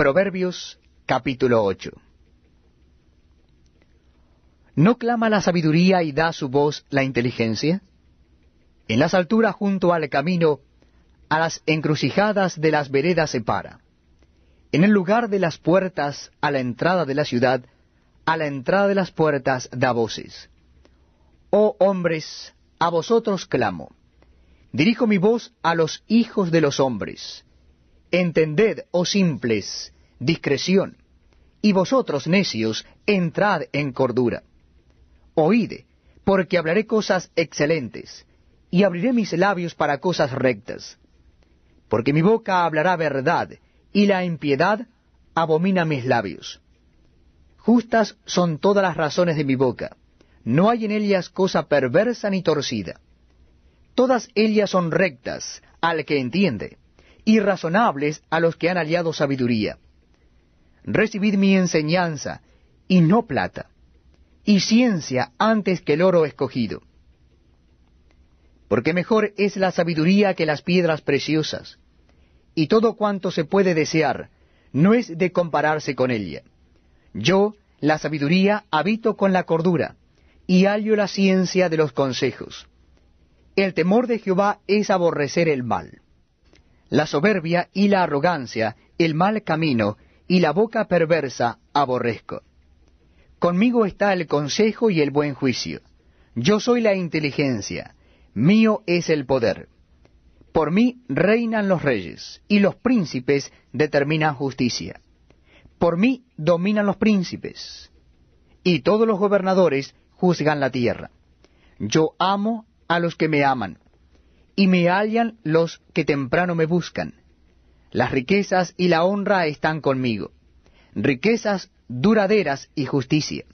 Proverbios capítulo 8. ¿No clama la sabiduría y da su voz la inteligencia? En las alturas junto al camino, a las encrucijadas de las veredas se para. En el lugar de las puertas, a la entrada de la ciudad, a la entrada de las puertas da voces. Oh hombres, a vosotros clamo. Dirijo mi voz a los hijos de los hombres Entended, oh simples, discreción, y vosotros, necios, entrad en cordura. Oíd, porque hablaré cosas excelentes, y abriré mis labios para cosas rectas. Porque mi boca hablará verdad, y la impiedad abomina mis labios. Justas son todas las razones de mi boca, no hay en ellas cosa perversa ni torcida. Todas ellas son rectas al que entiende y razonables a los que han hallado sabiduría. Recibid mi enseñanza, y no plata, y ciencia antes que el oro escogido. Porque mejor es la sabiduría que las piedras preciosas, y todo cuanto se puede desear no es de compararse con ella. Yo, la sabiduría, habito con la cordura, y hallo la ciencia de los consejos. El temor de Jehová es aborrecer el mal la soberbia y la arrogancia, el mal camino y la boca perversa aborrezco. Conmigo está el consejo y el buen juicio. Yo soy la inteligencia, mío es el poder. Por mí reinan los reyes, y los príncipes determinan justicia. Por mí dominan los príncipes, y todos los gobernadores juzgan la tierra. Yo amo a los que me aman y me hallan los que temprano me buscan. Las riquezas y la honra están conmigo, riquezas duraderas y justicia.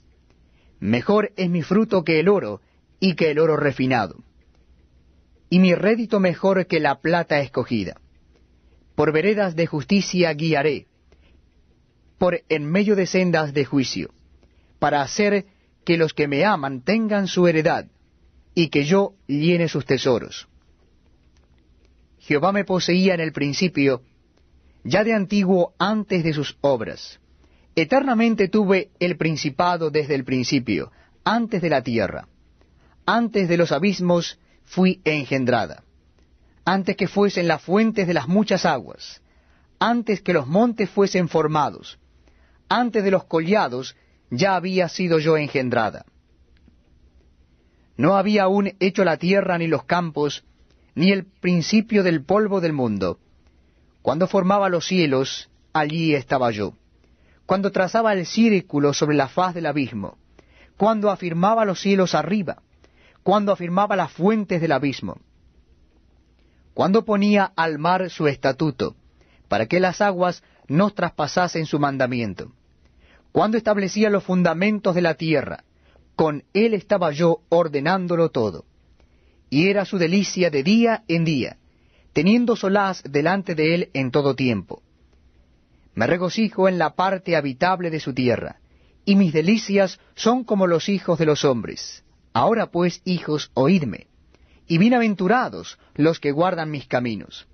Mejor es mi fruto que el oro y que el oro refinado, y mi rédito mejor que la plata escogida. Por veredas de justicia guiaré, por en medio de sendas de juicio, para hacer que los que me aman tengan su heredad, y que yo llene sus tesoros. Jehová me poseía en el principio, ya de antiguo antes de sus obras. Eternamente tuve el principado desde el principio, antes de la tierra. Antes de los abismos fui engendrada. Antes que fuesen las fuentes de las muchas aguas. Antes que los montes fuesen formados. Antes de los collados ya había sido yo engendrada. No había aún hecho la tierra ni los campos, ni el principio del polvo del mundo. Cuando formaba los cielos, allí estaba yo. Cuando trazaba el círculo sobre la faz del abismo. Cuando afirmaba los cielos arriba. Cuando afirmaba las fuentes del abismo. Cuando ponía al mar su estatuto, para que las aguas no traspasasen su mandamiento. Cuando establecía los fundamentos de la tierra, con él estaba yo ordenándolo todo y era su delicia de día en día, teniendo solaz delante de él en todo tiempo. Me regocijo en la parte habitable de su tierra, y mis delicias son como los hijos de los hombres. Ahora pues, hijos, oídme, y bienaventurados los que guardan mis caminos.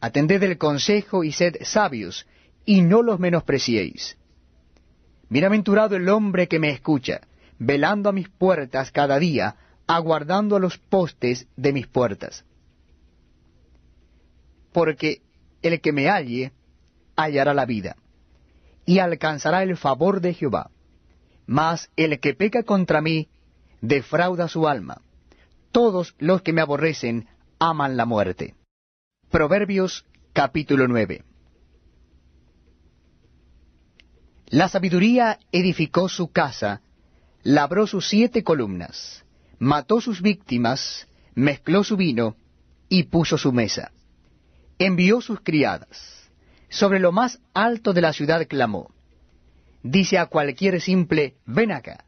Atended el consejo y sed sabios, y no los menospreciéis. Bienaventurado el hombre que me escucha, velando a mis puertas cada día, aguardando a los postes de mis puertas. Porque el que me halle hallará la vida, y alcanzará el favor de Jehová. Mas el que peca contra mí defrauda su alma. Todos los que me aborrecen aman la muerte. Proverbios capítulo 9. La sabiduría edificó su casa, labró sus siete columnas mató sus víctimas, mezcló su vino y puso su mesa. Envió sus criadas. Sobre lo más alto de la ciudad clamó. Dice a cualquier simple, ven acá.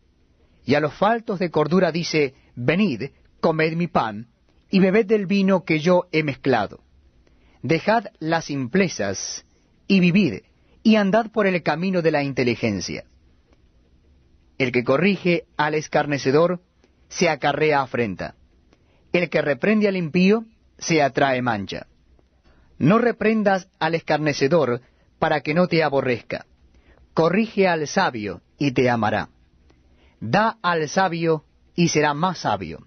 Y a los faltos de cordura dice, venid, comed mi pan, y bebed del vino que yo he mezclado. Dejad las simplezas, y vivid, y andad por el camino de la inteligencia. El que corrige al escarnecedor, se acarrea afrenta. El que reprende al impío se atrae mancha. No reprendas al escarnecedor para que no te aborrezca. Corrige al sabio y te amará. Da al sabio y será más sabio.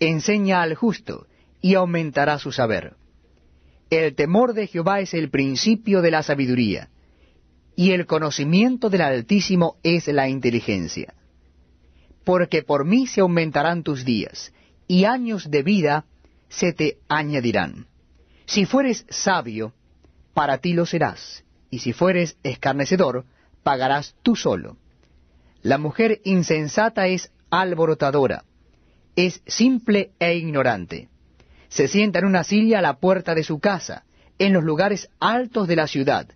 Enseña al justo y aumentará su saber. El temor de Jehová es el principio de la sabiduría, y el conocimiento del Altísimo es la inteligencia porque por mí se aumentarán tus días, y años de vida se te añadirán. Si fueres sabio, para ti lo serás, y si fueres escarnecedor, pagarás tú solo. La mujer insensata es alborotadora, es simple e ignorante. Se sienta en una silla a la puerta de su casa, en los lugares altos de la ciudad,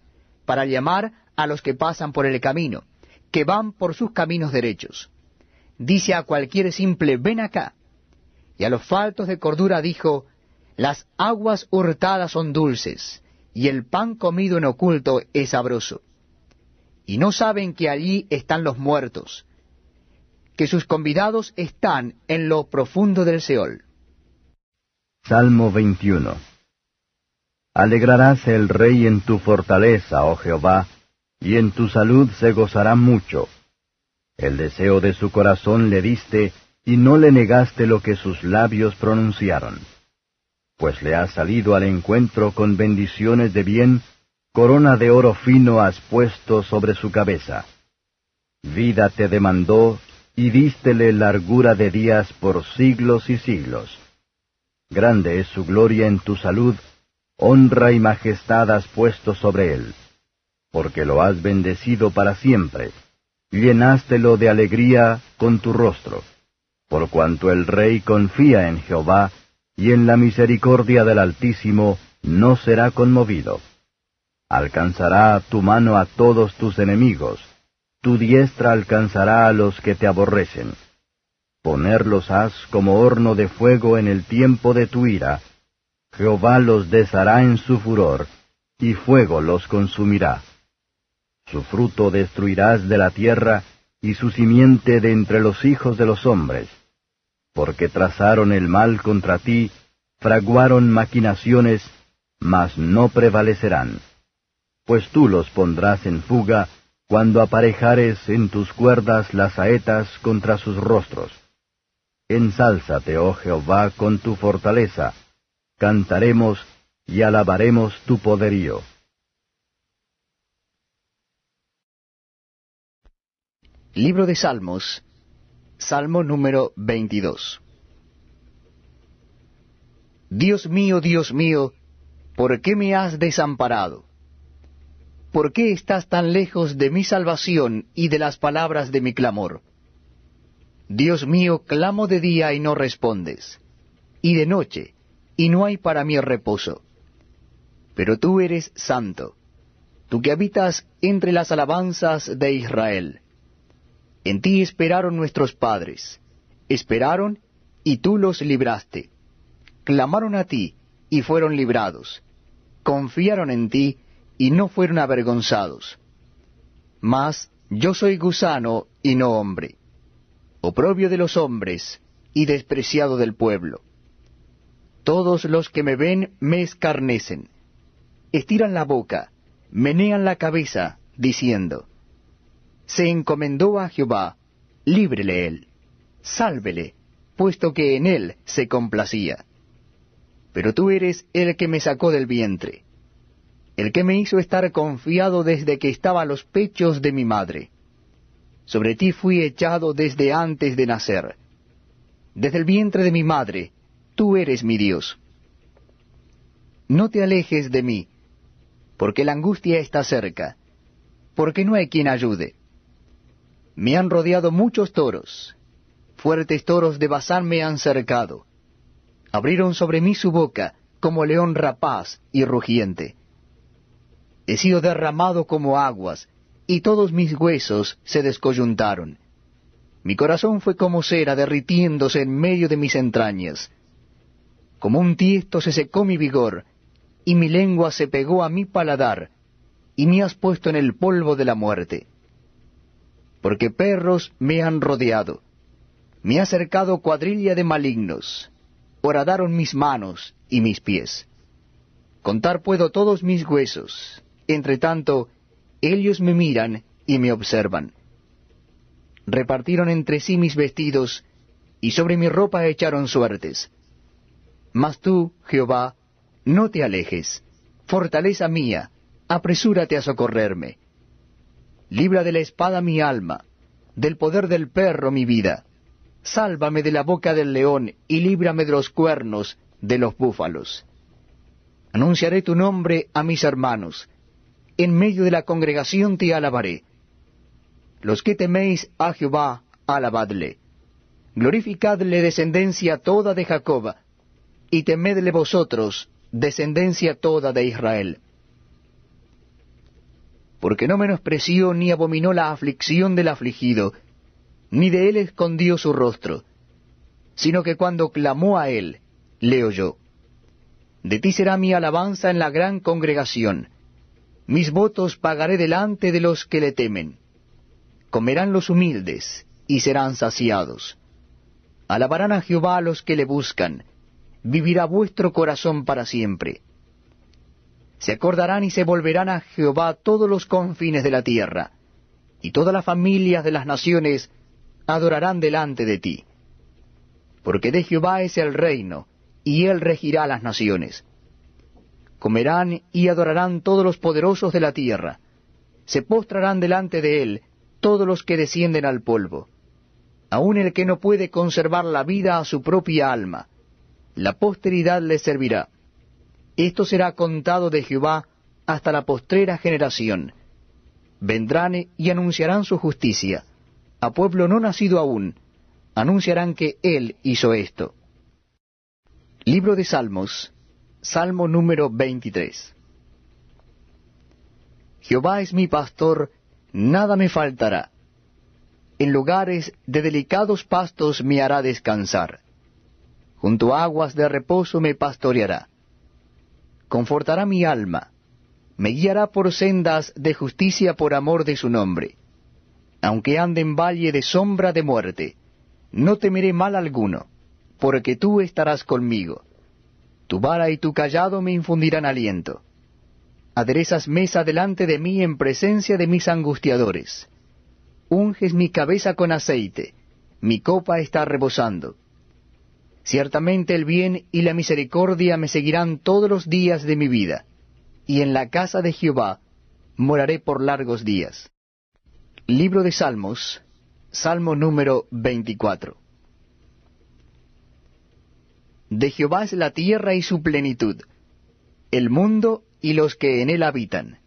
para llamar a los que pasan por el camino, que van por sus caminos derechos dice a cualquier simple, ven acá. Y a los faltos de cordura dijo, las aguas hurtadas son dulces, y el pan comido en oculto es sabroso. Y no saben que allí están los muertos, que sus convidados están en lo profundo del Seol. Salmo 21 Alegrarás el rey en tu fortaleza, oh Jehová, y en tu salud se gozará mucho el deseo de su corazón le diste, y no le negaste lo que sus labios pronunciaron. Pues le has salido al encuentro con bendiciones de bien, corona de oro fino has puesto sobre su cabeza. Vida te demandó, y dístele largura de días por siglos y siglos. Grande es su gloria en tu salud, honra y majestad has puesto sobre él, porque lo has bendecido para siempre llenástelo de alegría con tu rostro, por cuanto el rey confía en Jehová, y en la misericordia del Altísimo no será conmovido. Alcanzará tu mano a todos tus enemigos, tu diestra alcanzará a los que te aborrecen. Ponerlos has como horno de fuego en el tiempo de tu ira, Jehová los deshará en su furor, y fuego los consumirá. Su fruto destruirás de la tierra, y su simiente de entre los hijos de los hombres. Porque trazaron el mal contra ti, fraguaron maquinaciones, mas no prevalecerán. Pues tú los pondrás en fuga, cuando aparejares en tus cuerdas las saetas contra sus rostros. Ensálzate, oh Jehová, con tu fortaleza. Cantaremos y alabaremos tu poderío. Libro de Salmos, Salmo número 22. Dios mío, Dios mío, ¿por qué me has desamparado? ¿Por qué estás tan lejos de mi salvación y de las palabras de mi clamor? Dios mío, clamo de día y no respondes, y de noche, y no hay para mí reposo. Pero tú eres santo, tú que habitas entre las alabanzas de Israel. En ti esperaron nuestros padres, esperaron y tú los libraste. Clamaron a ti y fueron librados. Confiaron en ti y no fueron avergonzados. Mas yo soy gusano y no hombre, oprobio de los hombres y despreciado del pueblo. Todos los que me ven me escarnecen, estiran la boca, menean la cabeza, diciendo, se encomendó a Jehová, líbrele él, sálvele, puesto que en él se complacía. Pero tú eres el que me sacó del vientre, el que me hizo estar confiado desde que estaba a los pechos de mi madre. Sobre ti fui echado desde antes de nacer. Desde el vientre de mi madre, tú eres mi Dios. No te alejes de mí, porque la angustia está cerca, porque no hay quien ayude. Me han rodeado muchos toros, fuertes toros de Bazán me han cercado. Abrieron sobre mí su boca, como león rapaz y rugiente. He sido derramado como aguas, y todos mis huesos se descoyuntaron. Mi corazón fue como cera derritiéndose en medio de mis entrañas. Como un tiesto se secó mi vigor, y mi lengua se pegó a mi paladar, y me has puesto en el polvo de la muerte porque perros me han rodeado. Me ha cercado cuadrilla de malignos, horadaron mis manos y mis pies. Contar puedo todos mis huesos, entre tanto, ellos me miran y me observan. Repartieron entre sí mis vestidos, y sobre mi ropa echaron suertes. Mas tú, Jehová, no te alejes, fortaleza mía, apresúrate a socorrerme. Libra de la espada mi alma, del poder del perro mi vida. Sálvame de la boca del león y líbrame de los cuernos de los búfalos. Anunciaré tu nombre a mis hermanos. En medio de la congregación te alabaré. Los que teméis a Jehová, alabadle. Glorificadle descendencia toda de Jacoba, y temedle vosotros, descendencia toda de Israel porque no menospreció ni abominó la aflicción del afligido, ni de él escondió su rostro, sino que cuando clamó a él, le oyó. De ti será mi alabanza en la gran congregación. Mis votos pagaré delante de los que le temen. Comerán los humildes y serán saciados. Alabarán a Jehová a los que le buscan. Vivirá vuestro corazón para siempre se acordarán y se volverán a Jehová todos los confines de la tierra, y todas las familias de las naciones adorarán delante de ti. Porque de Jehová es el reino, y él regirá las naciones. Comerán y adorarán todos los poderosos de la tierra, se postrarán delante de él todos los que descienden al polvo, aun el que no puede conservar la vida a su propia alma, la posteridad le servirá esto será contado de Jehová hasta la postrera generación. Vendrán y anunciarán su justicia. A pueblo no nacido aún, anunciarán que Él hizo esto. Libro de Salmos, Salmo número 23. Jehová es mi pastor, nada me faltará. En lugares de delicados pastos me hará descansar. Junto a aguas de reposo me pastoreará confortará mi alma, me guiará por sendas de justicia por amor de su nombre. Aunque ande en valle de sombra de muerte, no temeré mal alguno, porque tú estarás conmigo. Tu vara y tu callado me infundirán aliento. Aderezas mesa delante de mí en presencia de mis angustiadores. Unges mi cabeza con aceite, mi copa está rebosando. Ciertamente el bien y la misericordia me seguirán todos los días de mi vida, y en la casa de Jehová moraré por largos días. Libro de Salmos, Salmo número 24. De Jehová es la tierra y su plenitud, el mundo y los que en él habitan,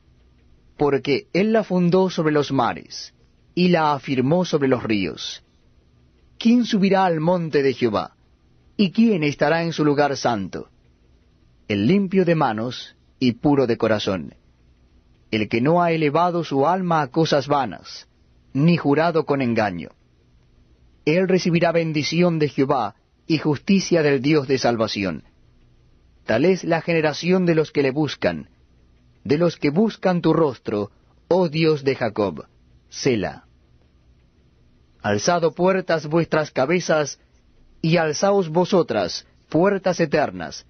porque él la fundó sobre los mares, y la afirmó sobre los ríos. ¿Quién subirá al monte de Jehová? ¿Y quién estará en su lugar santo? El limpio de manos y puro de corazón, el que no ha elevado su alma a cosas vanas, ni jurado con engaño. Él recibirá bendición de Jehová y justicia del Dios de salvación. Tal es la generación de los que le buscan, de los que buscan tu rostro, oh Dios de Jacob. Sela. Alzado puertas vuestras cabezas, y alzaos vosotras, puertas eternas,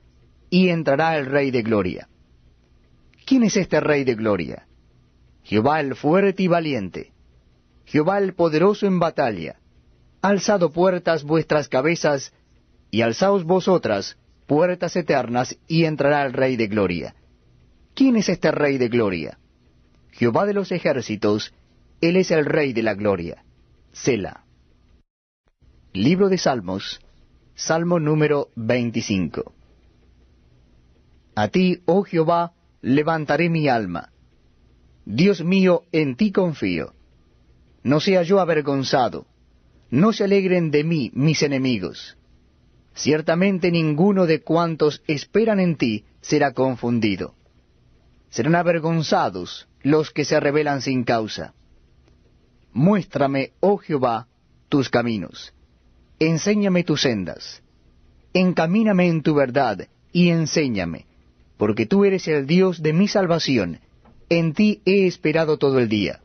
y entrará el Rey de Gloria. ¿Quién es este Rey de Gloria? Jehová el fuerte y valiente, Jehová el poderoso en batalla. Alzado puertas vuestras cabezas, y alzaos vosotras, puertas eternas, y entrará el Rey de Gloria. ¿Quién es este Rey de Gloria? Jehová de los ejércitos, Él es el Rey de la Gloria. Selah. Libro de Salmos, Salmo número 25. A ti, oh Jehová, levantaré mi alma. Dios mío, en ti confío. No sea yo avergonzado. No se alegren de mí mis enemigos. Ciertamente ninguno de cuantos esperan en ti será confundido. Serán avergonzados los que se rebelan sin causa. Muéstrame, oh Jehová, tus caminos enséñame tus sendas, encamíname en tu verdad, y enséñame, porque tú eres el Dios de mi salvación, en ti he esperado todo el día.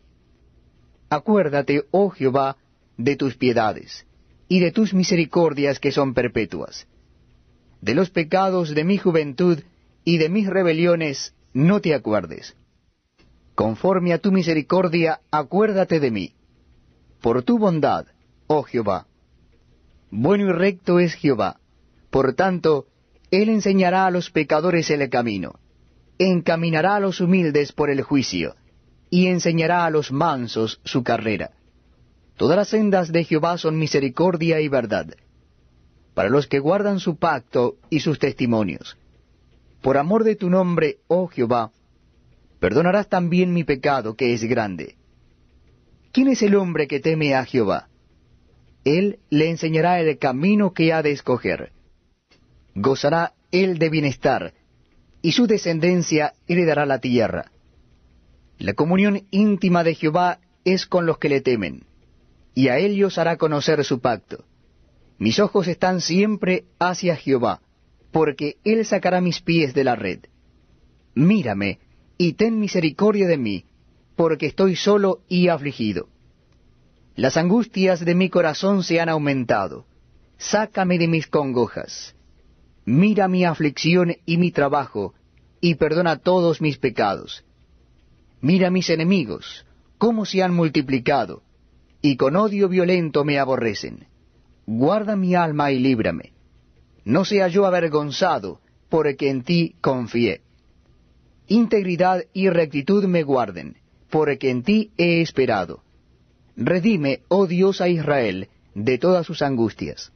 Acuérdate, oh Jehová, de tus piedades, y de tus misericordias que son perpetuas. De los pecados de mi juventud y de mis rebeliones no te acuerdes. Conforme a tu misericordia, acuérdate de mí. Por tu bondad, oh Jehová, bueno y recto es Jehová. Por tanto, Él enseñará a los pecadores el camino. Encaminará a los humildes por el juicio. Y enseñará a los mansos su carrera. Todas las sendas de Jehová son misericordia y verdad. Para los que guardan su pacto y sus testimonios. Por amor de tu nombre, oh Jehová, perdonarás también mi pecado que es grande. ¿Quién es el hombre que teme a Jehová? Él le enseñará el camino que ha de escoger. Gozará él de bienestar, y su descendencia heredará la tierra. La comunión íntima de Jehová es con los que le temen, y a ellos hará conocer su pacto. Mis ojos están siempre hacia Jehová, porque él sacará mis pies de la red. Mírame, y ten misericordia de mí, porque estoy solo y afligido. Las angustias de mi corazón se han aumentado. Sácame de mis congojas. Mira mi aflicción y mi trabajo, y perdona todos mis pecados. Mira mis enemigos, cómo se han multiplicado, y con odio violento me aborrecen. Guarda mi alma y líbrame. No sea yo avergonzado, porque en ti confié. Integridad y rectitud me guarden, porque en ti he esperado Redime, oh Dios, a Israel de todas sus angustias.